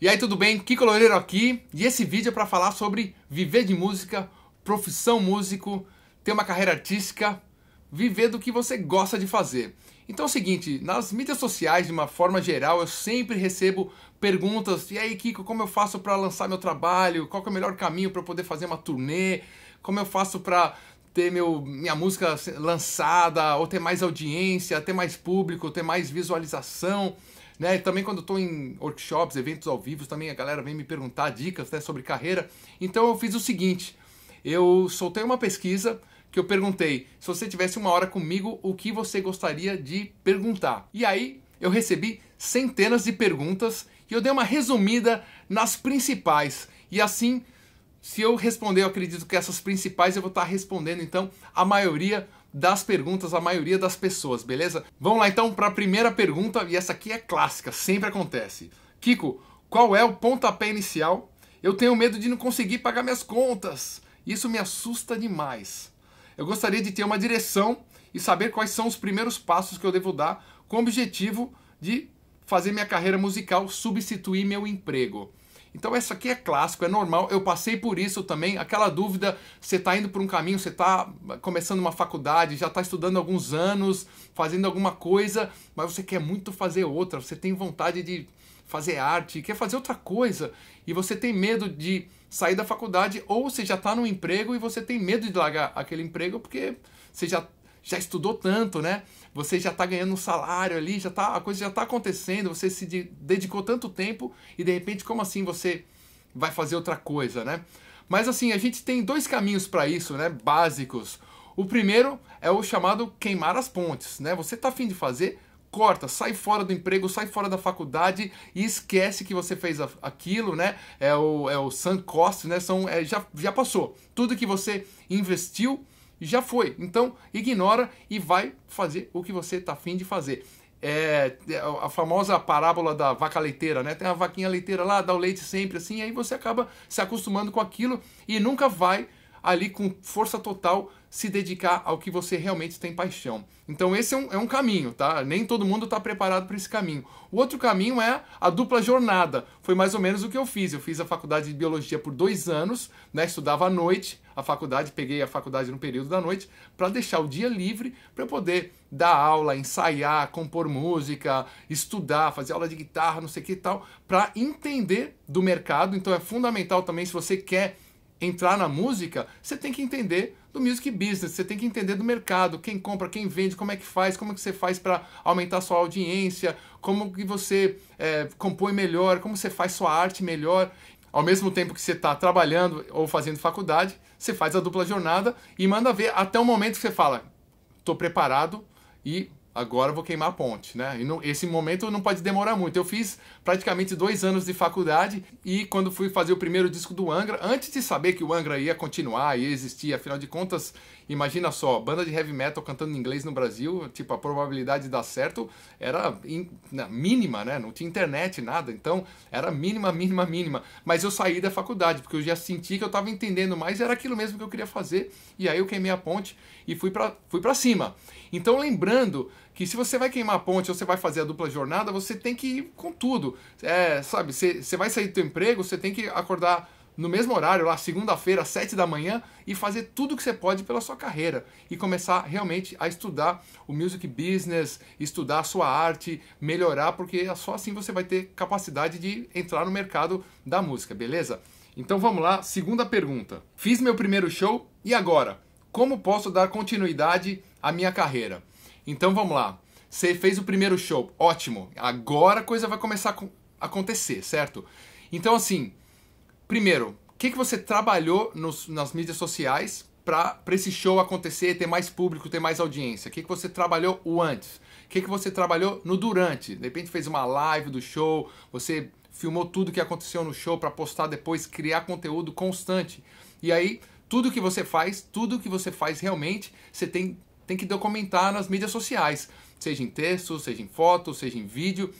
E aí, tudo bem? Kiko Loureiro aqui e esse vídeo é para falar sobre viver de música, profissão músico, ter uma carreira artística, viver do que você gosta de fazer. Então é o seguinte, nas mídias sociais, de uma forma geral, eu sempre recebo perguntas: e aí, Kiko, como eu faço para lançar meu trabalho? Qual é o melhor caminho para poder fazer uma turnê? Como eu faço para ter meu, minha música lançada, ou ter mais audiência, ter mais público, ter mais visualização? Né? E também quando eu estou em workshops, eventos ao vivo, também a galera vem me perguntar dicas né, sobre carreira. Então eu fiz o seguinte, eu soltei uma pesquisa que eu perguntei, se você tivesse uma hora comigo, o que você gostaria de perguntar? E aí eu recebi centenas de perguntas e eu dei uma resumida nas principais. E assim, se eu responder, eu acredito que essas principais eu vou estar respondendo então a maioria das perguntas a maioria das pessoas, beleza? Vamos lá então para a primeira pergunta, e essa aqui é clássica, sempre acontece. Kiko, qual é o pontapé inicial? Eu tenho medo de não conseguir pagar minhas contas. Isso me assusta demais. Eu gostaria de ter uma direção e saber quais são os primeiros passos que eu devo dar com o objetivo de fazer minha carreira musical substituir meu emprego. Então essa aqui é clássico, é normal. Eu passei por isso também. Aquela dúvida, você está indo por um caminho, você está começando uma faculdade, já está estudando alguns anos, fazendo alguma coisa, mas você quer muito fazer outra. Você tem vontade de fazer arte, quer fazer outra coisa e você tem medo de sair da faculdade ou você já está no emprego e você tem medo de largar aquele emprego porque você já já estudou tanto, né? Você já está ganhando um salário ali, já tá, a coisa já está acontecendo, você se dedicou tanto tempo e de repente, como assim você vai fazer outra coisa, né? Mas assim, a gente tem dois caminhos para isso, né? Básicos. O primeiro é o chamado queimar as pontes, né? Você está afim de fazer, corta, sai fora do emprego, sai fora da faculdade e esquece que você fez aquilo, né? É o, é o sunk cost, né? São, é, já, já passou. Tudo que você investiu já foi. Então, ignora e vai fazer o que você está afim de fazer. É, é a famosa parábola da vaca leiteira, né? Tem a vaquinha leiteira lá, dá o leite sempre assim, aí você acaba se acostumando com aquilo e nunca vai ali com força total se dedicar ao que você realmente tem paixão. Então esse é um, é um caminho, tá? Nem todo mundo está preparado para esse caminho. O outro caminho é a dupla jornada. Foi mais ou menos o que eu fiz. Eu fiz a faculdade de biologia por dois anos, né? Estudava à noite, a faculdade, peguei a faculdade no período da noite, para deixar o dia livre para eu poder dar aula, ensaiar, compor música, estudar, fazer aula de guitarra, não sei o que e tal, para entender do mercado. Então é fundamental também se você quer entrar na música, você tem que entender do music business. Você tem que entender do mercado, quem compra, quem vende, como é que faz, como é que você faz para aumentar sua audiência, como que você é, compõe melhor, como você faz sua arte melhor. Ao mesmo tempo que você está trabalhando ou fazendo faculdade, você faz a dupla jornada e manda ver até o momento que você fala, estou preparado e agora eu vou queimar a ponte, né? E não, esse momento não pode demorar muito. Eu fiz praticamente dois anos de faculdade e quando fui fazer o primeiro disco do Angra, antes de saber que o Angra ia continuar, ia existir, afinal de contas, imagina só, banda de heavy metal cantando em inglês no Brasil, tipo, a probabilidade de dar certo era in, na, né, mínima, né? Não tinha internet, nada, então era mínima, mínima, mínima. Mas eu saí da faculdade, porque eu já senti que eu estava entendendo mais, era aquilo mesmo que eu queria fazer, e aí eu queimei a ponte e fui para fui pra cima. Então, lembrando que se você vai queimar a ponte ou você vai fazer a dupla jornada, você tem que ir com tudo. É, sabe, você, vai sair do seu emprego, você tem que acordar no mesmo horário, lá segunda-feira, sete da manhã, e fazer tudo que você pode pela sua carreira e começar realmente a estudar o music business, estudar a sua arte, melhorar, porque só assim você vai ter capacidade de entrar no mercado da música, beleza? Então vamos lá, segunda pergunta. Fiz meu primeiro show e agora? Como posso dar continuidade a minha carreira. Então vamos lá. Você fez o primeiro show, ótimo. Agora a coisa vai começar a acontecer, certo? Então, assim, primeiro, o que, que você trabalhou nos, nas mídias sociais para esse show acontecer, ter mais público, ter mais audiência? O que, que você trabalhou o antes? O que, que você trabalhou no durante? De repente fez uma live do show, você filmou tudo que aconteceu no show para postar depois, criar conteúdo constante. E aí, tudo que você faz, tudo que você faz realmente, você tem tem que documentar nas mídias sociais, seja em texto, seja em foto, seja em vídeo,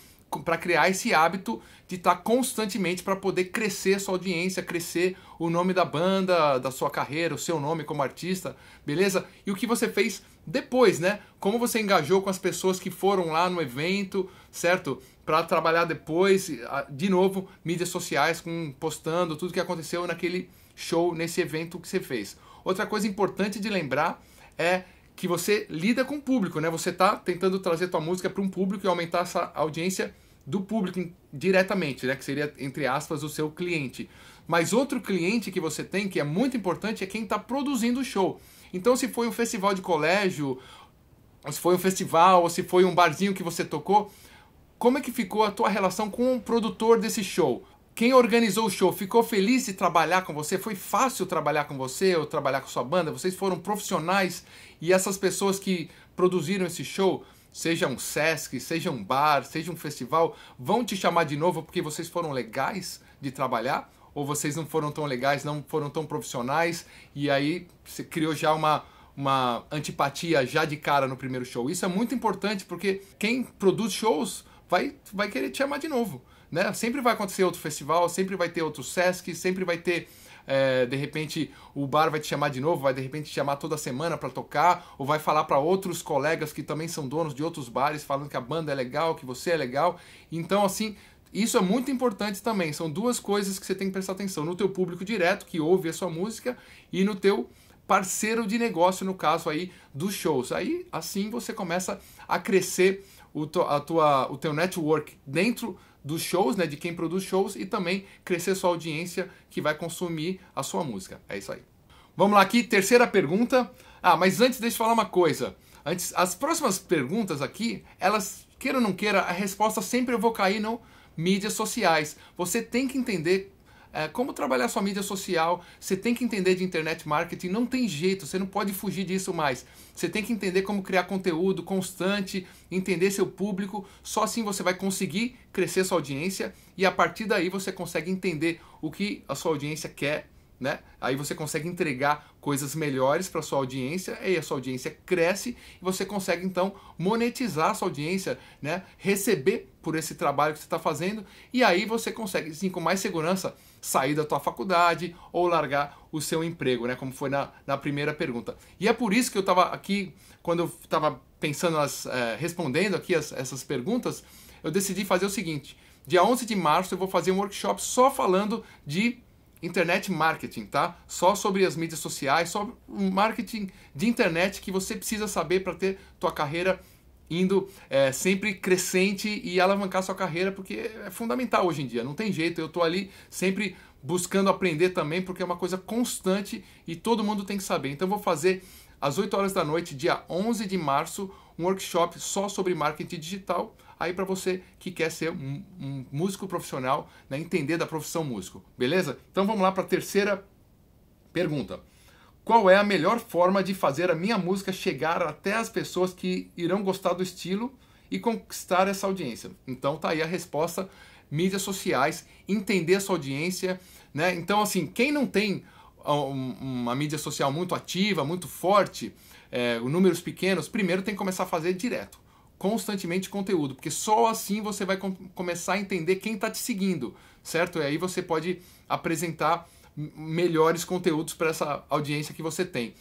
para criar esse hábito de estar tá constantemente para poder crescer sua audiência, crescer o nome da banda, da sua carreira, o seu nome como artista, beleza? E o que você fez depois, né? Como você engajou com as pessoas que foram lá no evento, certo? Para trabalhar depois, de novo, mídias sociais com postando tudo que aconteceu naquele show, nesse evento que você fez. Outra coisa importante de lembrar é que você lida com o público, né? Você está tentando trazer tua música para um público e aumentar essa audiência do público diretamente, né? Que seria, entre aspas, o seu cliente. Mas outro cliente que você tem, que é muito importante, é quem está produzindo o show. Então, se foi um festival de colégio, se foi um festival, ou se foi um barzinho que você tocou, como é que ficou a tua relação com o produtor desse show? Quem organizou o show ficou feliz de trabalhar com você? Foi fácil trabalhar com você ou trabalhar com sua banda? Vocês foram profissionais e essas pessoas que produziram esse show, seja um SESC, seja um bar, seja um festival, vão te chamar de novo porque vocês foram legais de trabalhar? Ou vocês não foram tão legais, não foram tão profissionais, e aí você criou já uma, uma antipatia já de cara no primeiro show? Isso é muito importante porque quem produz shows vai, vai querer te chamar de novo. Né? Sempre vai acontecer outro festival, sempre vai ter outro SESC, sempre vai ter é, de repente o bar vai te chamar de novo, vai de repente te chamar toda semana para tocar, ou vai falar para outros colegas que também são donos de outros bares, falando que a banda é legal, que você é legal. Então, assim, isso é muito importante também. São duas coisas que você tem que prestar atenção: no teu público direto que ouve a sua música e no teu parceiro de negócio, no caso aí dos shows. Aí assim você começa a crescer o, a tua, o teu network dentro dos shows, né, de quem produz shows e também crescer sua audiência que vai consumir a sua música. É isso aí. Vamos lá aqui, terceira pergunta. Ah, mas antes deixa eu falar uma coisa. Antes, as próximas perguntas aqui, elas queira ou não queira, a resposta sempre eu vou cair no mídias sociais. Você tem que entender é, como trabalhar sua mídia social, você tem que entender de internet marketing, não tem jeito, você não pode fugir disso mais. Você tem que entender como criar conteúdo constante, entender seu público, só assim você vai conseguir crescer sua audiência e a partir daí você consegue entender o que a sua audiência quer né? Aí você consegue entregar coisas melhores para sua audiência, e a sua audiência cresce e você consegue então monetizar a sua audiência, né? Receber por esse trabalho que você está fazendo e aí você consegue, sim, com mais segurança, sair da tua faculdade ou largar o seu emprego, né? Como foi na, na primeira pergunta. E é por isso que eu estava aqui quando eu estava pensando eh, respondendo aqui as, essas perguntas, eu decidi fazer o seguinte: dia 11 de março eu vou fazer um workshop só falando de internet marketing, tá? Só sobre as mídias sociais, só marketing de internet que você precisa saber para ter tua carreira indo é, sempre crescente e alavancar sua carreira, porque é fundamental hoje em dia, não tem jeito. Eu estou ali sempre buscando aprender também, porque é uma coisa constante e todo mundo tem que saber. Então, vou fazer às 8 horas da noite, dia 11 de março, um workshop só sobre marketing digital aí para você que quer ser um, um músico profissional, né, entender da profissão músico, beleza? Então vamos lá para a terceira pergunta. Qual é a melhor forma de fazer a minha música chegar até as pessoas que irão gostar do estilo e conquistar essa audiência? Então tá aí a resposta, mídias sociais, entender a sua audiência, né? Então assim, quem não tem uma mídia social muito ativa, muito forte, é, números pequenos, primeiro tem que começar a fazer direto constantemente conteúdo, porque só assim você vai com começar a entender quem está te seguindo, certo? E aí você pode apresentar melhores conteúdos para essa audiência que você tem.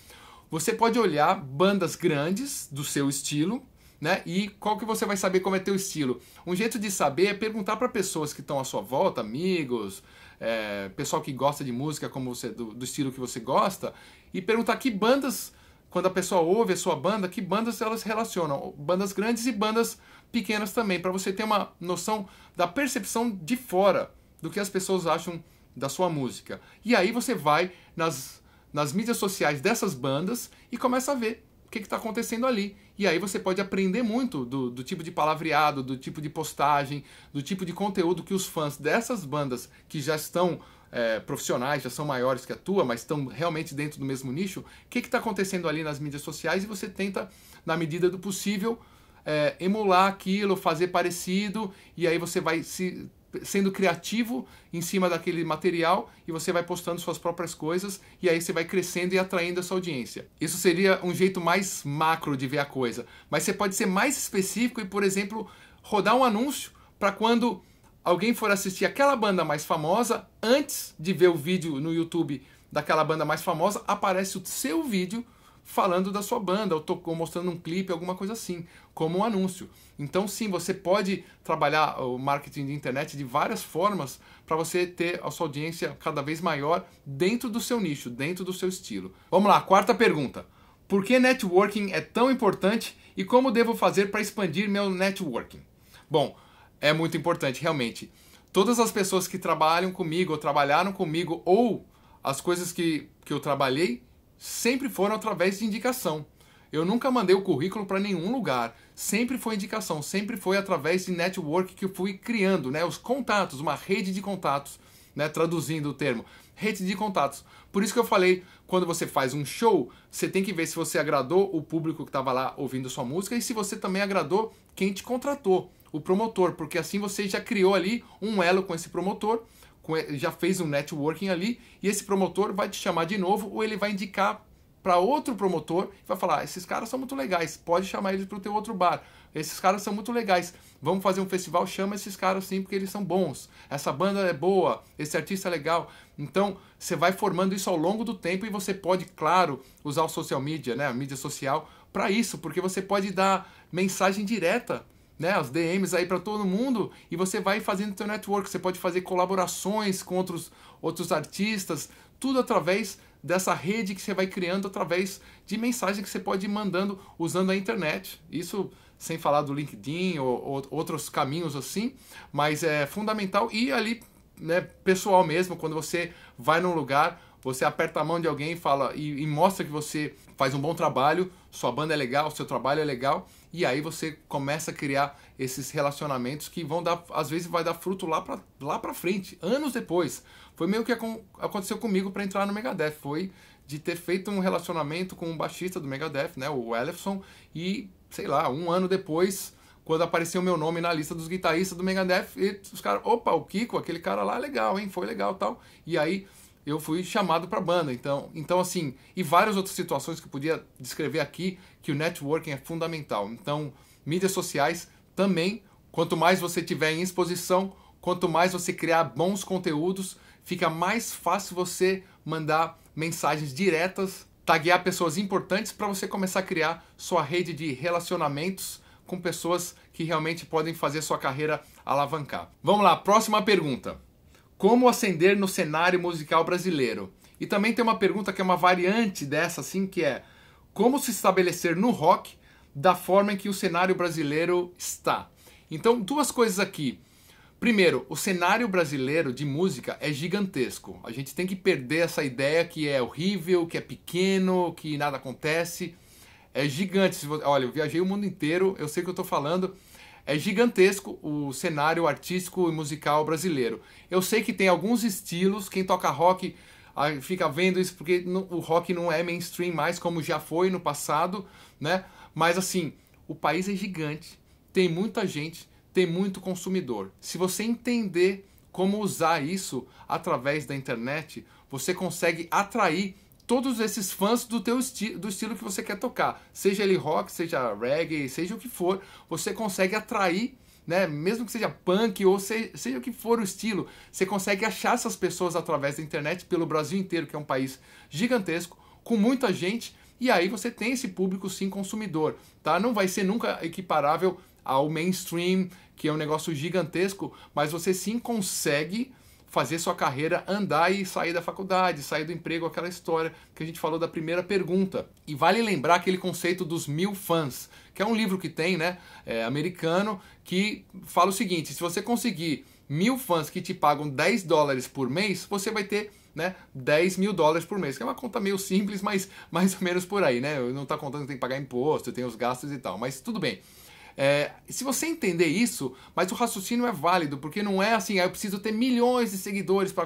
Você pode olhar bandas grandes do seu estilo, né? E qual que você vai saber como é teu estilo? Um jeito de saber é perguntar para pessoas que estão à sua volta, amigos, é, pessoal que gosta de música como você do, do estilo que você gosta, e perguntar que bandas quando a pessoa ouve a sua banda, que bandas elas relacionam, bandas grandes e bandas pequenas também, para você ter uma noção da percepção de fora do que as pessoas acham da sua música. E aí você vai nas, nas mídias sociais dessas bandas e começa a ver o que está acontecendo ali. E aí você pode aprender muito do, do tipo de palavreado, do tipo de postagem, do tipo de conteúdo que os fãs dessas bandas que já estão é, profissionais já são maiores que a tua, mas estão realmente dentro do mesmo nicho, o que está acontecendo ali nas mídias sociais e você tenta, na medida do possível, é, emular aquilo, fazer parecido, e aí você vai se sendo criativo em cima daquele material e você vai postando suas próprias coisas e aí você vai crescendo e atraindo essa audiência. Isso seria um jeito mais macro de ver a coisa, mas você pode ser mais específico e, por exemplo, rodar um anúncio para quando alguém for assistir aquela banda mais famosa, antes de ver o vídeo no YouTube daquela banda mais famosa, aparece o seu vídeo falando da sua banda, ou, estou ou mostrando um clipe, alguma coisa assim, como um anúncio. Então, sim, você pode trabalhar o marketing de internet de várias formas para você ter a sua audiência cada vez maior dentro do seu nicho, dentro do seu estilo. Vamos lá, quarta pergunta. Por que networking é tão importante e como devo fazer para expandir meu networking? Bom, é muito importante, realmente. Todas as pessoas que trabalham comigo, ou trabalharam comigo, ou as coisas que, que eu trabalhei, sempre foram através de indicação. Eu nunca mandei o currículo para nenhum lugar. Sempre foi indicação, sempre foi através de network que eu fui criando, né? Os contatos, uma rede de contatos, né? Traduzindo o termo, rede de contatos. Por isso que eu falei, quando você faz um show, você tem que ver se você agradou o público que estava lá ouvindo sua música e se você também agradou quem te contratou o promotor, porque assim você já criou ali um elo com esse promotor, já fez um networking ali, e esse promotor vai te chamar de novo ou ele vai indicar para outro promotor e vai falar: ah, esses caras são muito legais, pode chamar eles para o teu outro bar. Esses caras são muito legais. Vamos fazer um festival, chama esses caras sim, porque eles são bons. Essa banda é boa, esse artista é legal. Então, você vai formando isso ao longo do tempo e você pode, claro, usar o social media, né, a mídia social para isso, porque você pode dar mensagem direta né, os DMs aí para todo mundo e você vai fazendo seu network. Você pode fazer colaborações com outros, outros artistas, tudo através dessa rede que você vai criando através de mensagem que você pode ir mandando usando a internet. Isso sem falar do LinkedIn ou, ou outros caminhos assim, mas é fundamental e ali, né, pessoal mesmo, quando você vai num lugar, você aperta a mão de alguém e fala e, e mostra que você faz um bom trabalho, sua banda é legal, seu trabalho é legal e aí você começa a criar esses relacionamentos que vão dar, às vezes vai dar fruto lá pra, lá pra frente, anos depois. Foi meio que aconteceu comigo para entrar no Megadeth, foi de ter feito um relacionamento com um baixista do Megadeth, né, o Ellison e sei lá, um ano depois quando apareceu meu nome na lista dos guitarristas do Megadeth, e os caras, opa, o Kiko, aquele cara lá, é legal, hein, foi legal tal. E aí eu fui chamado pra banda. Então, então assim, e várias outras situações que eu podia descrever aqui, que o networking é fundamental. Então, mídias sociais também, quanto mais você tiver em exposição, quanto mais você criar bons conteúdos, fica mais fácil você mandar mensagens diretas, taguear pessoas importantes para você começar a criar sua rede de relacionamentos com pessoas que realmente podem fazer sua carreira alavancar. Vamos lá, próxima pergunta. Como ascender no cenário musical brasileiro? E também tem uma pergunta que é uma variante dessa assim, que é: como se estabelecer no rock da forma em que o cenário brasileiro está. Então, duas coisas aqui. Primeiro, o cenário brasileiro de música é gigantesco. A gente tem que perder essa ideia que é horrível, que é pequeno, que nada acontece. É gigante. Olha, eu viajei o mundo inteiro, eu sei o que eu estou falando. É gigantesco o cenário artístico e musical brasileiro. Eu sei que tem alguns estilos, quem toca rock fica vendo isso porque o rock não é mainstream mais como já foi no passado, né? Mas assim, o país é gigante, tem muita gente, tem muito consumidor. Se você entender como usar isso através da internet, você consegue atrair todos esses fãs do teu esti do estilo que você quer tocar, seja ele rock, seja reggae, seja o que for, você consegue atrair né? Mesmo que seja punk ou seja, seja o que for o estilo, você consegue achar essas pessoas através da internet pelo Brasil inteiro, que é um país gigantesco, com muita gente, e aí você tem esse público sim consumidor, tá? Não vai ser nunca equiparável ao mainstream, que é um negócio gigantesco, mas você sim consegue fazer sua carreira andar e sair da faculdade, sair do emprego, aquela história que a gente falou da primeira pergunta. E vale lembrar aquele conceito dos mil fãs, que é um livro que tem, né, é, americano, que fala o seguinte: se você conseguir mil fãs que te pagam 10 dólares por mês, você vai ter né, 10 mil dólares por mês, que é uma conta meio simples, mas mais ou menos por aí, né? Não está contando que tem que pagar imposto, tem os gastos e tal, mas tudo bem. É, se você entender isso, mas o raciocínio é válido, porque não é assim, ah, eu preciso ter milhões de seguidores para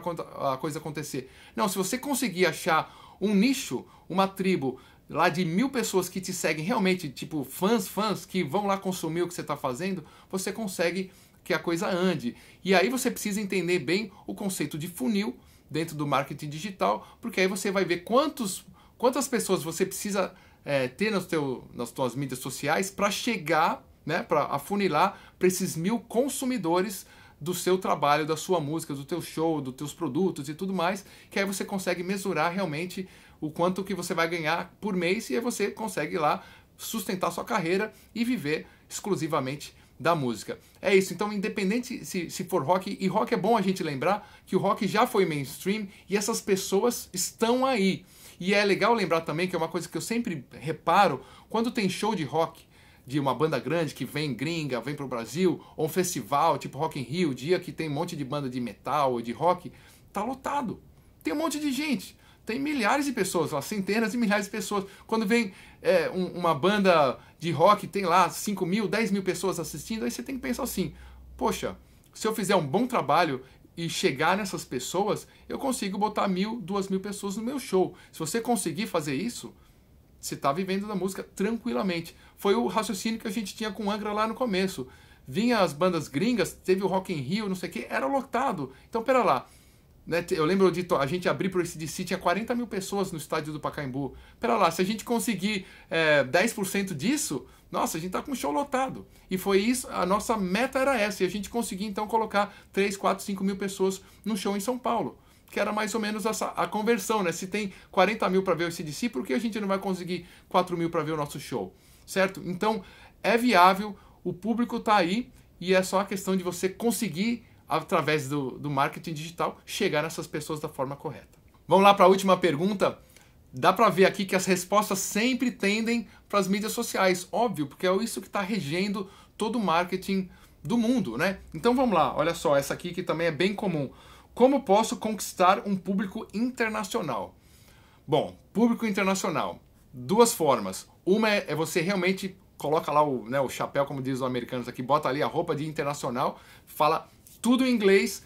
a coisa acontecer. Não, se você conseguir achar um nicho, uma tribo lá de mil pessoas que te seguem realmente, tipo fãs, fãs, que vão lá consumir o que você está fazendo, você consegue que a coisa ande. E aí você precisa entender bem o conceito de funil dentro do marketing digital, porque aí você vai ver quantos, quantas pessoas você precisa é, ter nos teu, nas suas mídias sociais para chegar né, para afunilar para esses mil consumidores do seu trabalho, da sua música, do teu show, dos teus produtos e tudo mais, que aí você consegue mesurar realmente o quanto que você vai ganhar por mês e aí você consegue lá sustentar sua carreira e viver exclusivamente da música. É isso, então independente se, se for rock, e rock é bom a gente lembrar que o rock já foi mainstream e essas pessoas estão aí. E é legal lembrar também que é uma coisa que eu sempre reparo, quando tem show de rock, de uma banda grande que vem gringa, vem pro Brasil, ou um festival tipo Rock in Rio, dia que tem um monte de banda de metal ou de rock, tá lotado. Tem um monte de gente. Tem milhares de pessoas lá, centenas de milhares de pessoas. Quando vem é, um, uma banda de rock, tem lá 5 mil, 10 mil pessoas assistindo, aí você tem que pensar assim: poxa, se eu fizer um bom trabalho e chegar nessas pessoas, eu consigo botar mil, duas mil pessoas no meu show. Se você conseguir fazer isso, você está vivendo da música tranquilamente. Foi o raciocínio que a gente tinha com Angra lá no começo. Vinha as bandas gringas, teve o Rock in Rio, não sei o que, era lotado. Então, pera lá. Né, eu lembro de a gente abrir para o ACDC, tinha 40 mil pessoas no estádio do Pacaembu. Pera lá, se a gente conseguir é, 10% disso, nossa, a gente está com o show lotado. E foi isso, a nossa meta era essa, e a gente conseguiu então colocar 3, 4, 5 mil pessoas no show em São Paulo que era mais ou menos essa, a conversão, né? Se tem 40 mil para ver o CDC, por que a gente não vai conseguir 4 mil para ver o nosso show? Certo? Então, é viável, o público está aí e é só a questão de você conseguir, através do, do marketing digital, chegar nessas pessoas da forma correta. Vamos lá para a última pergunta dá para ver aqui que as respostas sempre tendem para as mídias sociais, óbvio, porque é isso que está regendo todo o marketing do mundo, né? Então vamos lá, olha só, essa aqui que também é bem comum. Como posso conquistar um público internacional? Bom, público internacional, duas formas. Uma é, é você realmente coloca lá o, né, o chapéu, como diz os americanos aqui, bota ali a roupa de internacional, fala tudo em inglês,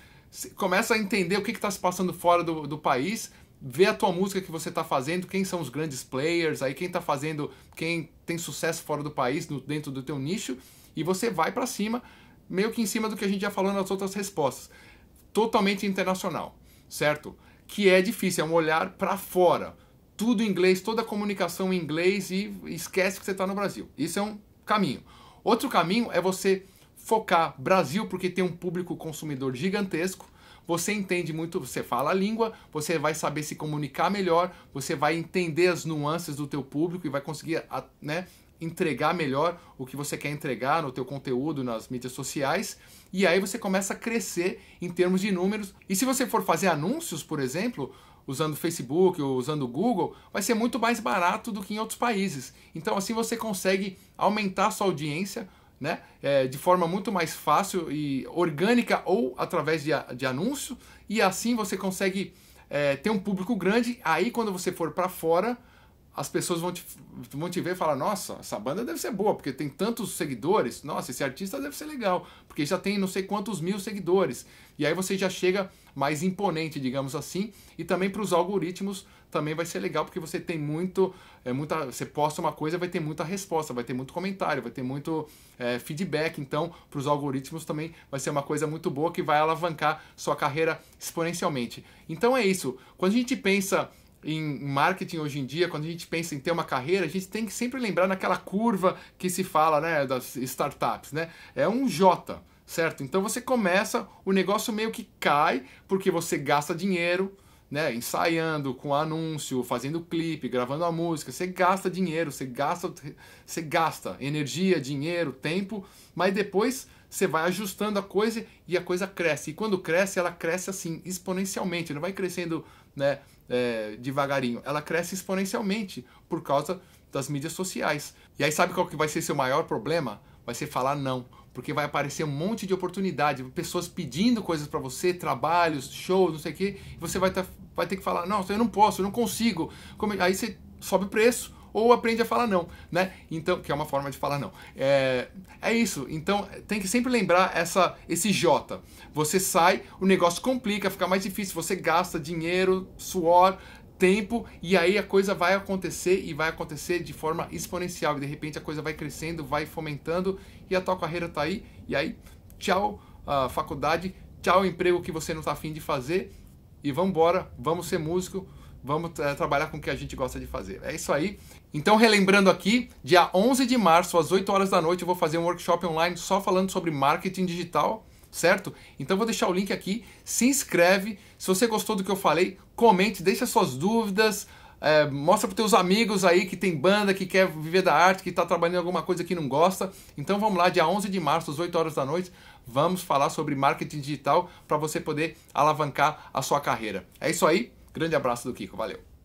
começa a entender o que está se passando fora do, do país, vê a tua música que você está fazendo, quem são os grandes players, aí quem está fazendo, quem tem sucesso fora do país, no, dentro do teu nicho, e você vai para cima, meio que em cima do que a gente já falou nas outras respostas totalmente internacional, certo? Que é difícil, é um olhar para fora. Tudo em inglês, toda a comunicação em inglês e esquece que você está no Brasil. Isso é um caminho. Outro caminho é você focar Brasil, porque tem um público consumidor gigantesco. Você entende muito, você fala a língua, você vai saber se comunicar melhor, você vai entender as nuances do teu público e vai conseguir né, entregar melhor o que você quer entregar no teu conteúdo, nas mídias sociais, e aí você começa a crescer em termos de números. E se você for fazer anúncios, por exemplo, usando Facebook ou usando o Google, vai ser muito mais barato do que em outros países. Então assim você consegue aumentar a sua audiência, né? É, de forma muito mais fácil e orgânica ou através de, de anúncio, e assim você consegue é, ter um público grande. Aí quando você for para fora, as pessoas vão te, vão te ver e falar: nossa, essa banda deve ser boa, porque tem tantos seguidores. Nossa, esse artista deve ser legal, porque já tem não sei quantos mil seguidores. E aí você já chega mais imponente, digamos assim. E também para os algoritmos também vai ser legal, porque você tem muito. É, muita, você posta uma coisa, vai ter muita resposta, vai ter muito comentário, vai ter muito é, feedback. Então, para os algoritmos também vai ser uma coisa muito boa que vai alavancar sua carreira exponencialmente. Então é isso. Quando a gente pensa em marketing hoje em dia, quando a gente pensa em ter uma carreira, a gente tem que sempre lembrar naquela curva que se fala, né, das startups, né? É um J, certo? Então você começa, o negócio meio que cai porque você gasta dinheiro, né, ensaiando com anúncio, fazendo clipe, gravando a música, você gasta dinheiro, você gasta, você gasta energia, dinheiro, tempo, mas depois você vai ajustando a coisa e a coisa cresce. E quando cresce, ela cresce assim exponencialmente, não vai crescendo, né, é, devagarinho, ela cresce exponencialmente por causa das mídias sociais. E aí sabe qual que vai ser seu maior problema? Vai ser falar não, porque vai aparecer um monte de oportunidade, pessoas pedindo coisas para você, trabalhos, shows, não sei o quê, e você vai, tá, vai ter que falar, não, eu não posso, eu não consigo. Aí você sobe o preço, ou aprende a falar não, né? Então, que é uma forma de falar não. É, é isso. Então, tem que sempre lembrar essa, esse J. Você sai, o negócio complica, fica mais difícil, você gasta dinheiro, suor, tempo e aí a coisa vai acontecer e vai acontecer de forma exponencial. E de repente a coisa vai crescendo, vai fomentando e a tua carreira tá aí. E aí, tchau uh, faculdade, tchau emprego que você não tá afim de fazer e vambora, embora, vamos ser músico. Vamos é, trabalhar com o que a gente gosta de fazer. É isso aí. Então, relembrando aqui, dia 11 de março, às 8 horas da noite, eu vou fazer um workshop online só falando sobre marketing digital, certo? Então, vou deixar o link aqui. Se inscreve. Se você gostou do que eu falei, comente, deixa suas dúvidas. É, mostra para teus amigos aí que tem banda, que quer viver da arte, que está trabalhando em alguma coisa que não gosta. Então vamos lá, dia 11 de março, às 8 horas da noite, vamos falar sobre marketing digital para você poder alavancar a sua carreira. É isso aí, Grande abraço do Kiko, valeu!